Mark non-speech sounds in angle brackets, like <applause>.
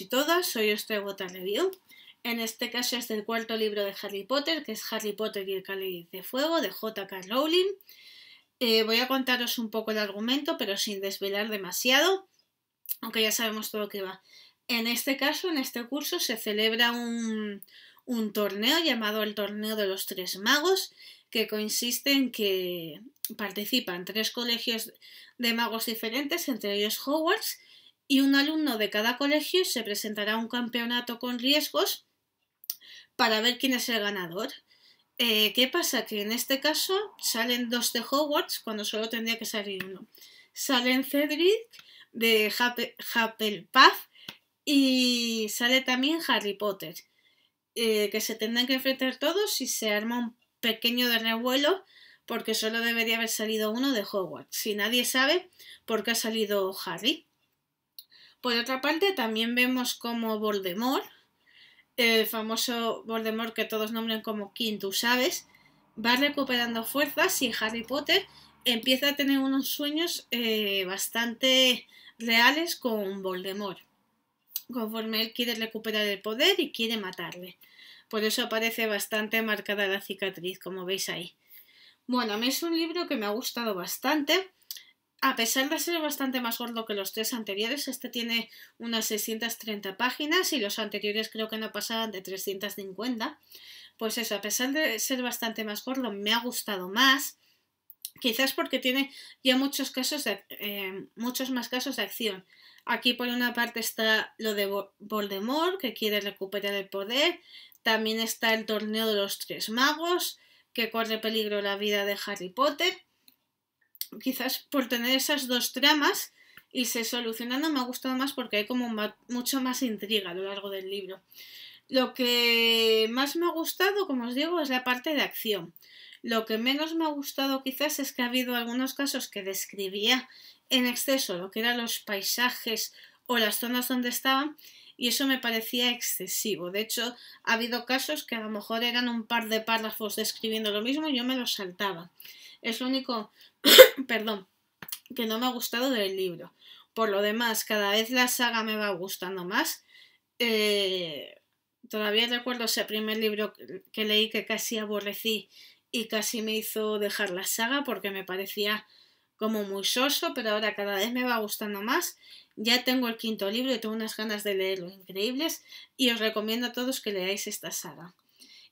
y todas, soy os review. En este caso es del cuarto libro de Harry Potter, que es Harry Potter y el Cáliz de Fuego, de J.K. Rowling. Eh, voy a contaros un poco el argumento, pero sin desvelar demasiado, aunque ya sabemos todo lo que va. En este caso, en este curso, se celebra un, un torneo llamado el Torneo de los Tres Magos, que consiste en que participan tres colegios de magos diferentes, entre ellos Hogwarts, y un alumno de cada colegio se presentará a un campeonato con riesgos para ver quién es el ganador. Eh, ¿Qué pasa? Que en este caso salen dos de Hogwarts cuando solo tendría que salir uno. Salen Cedric de Hufflepuff y sale también Harry Potter, eh, que se tendrán que enfrentar todos y se arma un pequeño de revuelo porque solo debería haber salido uno de Hogwarts. Si nadie sabe por qué ha salido Harry. Por otra parte, también vemos como Voldemort, el famoso Voldemort que todos nombran como King, tú sabes, va recuperando fuerzas y Harry Potter empieza a tener unos sueños eh, bastante reales con Voldemort, conforme él quiere recuperar el poder y quiere matarle. Por eso aparece bastante marcada la cicatriz, como veis ahí. Bueno, a mí es un libro que me ha gustado bastante. A pesar de ser bastante más gordo que los tres anteriores, este tiene unas 630 páginas y los anteriores creo que no pasaban de 350. Pues eso, a pesar de ser bastante más gordo, me ha gustado más. Quizás porque tiene ya muchos casos, em, muchos más casos de acción. Aquí por una parte está lo de Voldemort, que quiere recuperar el poder. También está el torneo de los tres magos, que corre peligro la vida de Harry Potter quizás por tener esas dos tramas y se solucionando me ha gustado más porque hay como mucho más intriga a lo largo del libro. Lo que más me ha gustado, como os digo, es la parte de acción. Lo que menos me ha gustado quizás es que ha habido algunos casos que describía en exceso lo que eran los paisajes o las zonas donde estaban y eso me parecía excesivo. De hecho, ha habido casos que a lo mejor eran un par de párrafos describiendo lo mismo y yo me lo saltaba. Es lo único, <coughs> perdón, que no me ha gustado del libro. Por lo demás, cada vez la saga me va gustando más. Eh, todavía recuerdo ese primer libro que leí que casi aborrecí y casi me hizo dejar la saga porque me parecía como muy soso, pero ahora cada vez me va gustando más. Ya tengo el quinto libro y tengo unas ganas de leerlo increíbles y os recomiendo a todos que leáis esta saga.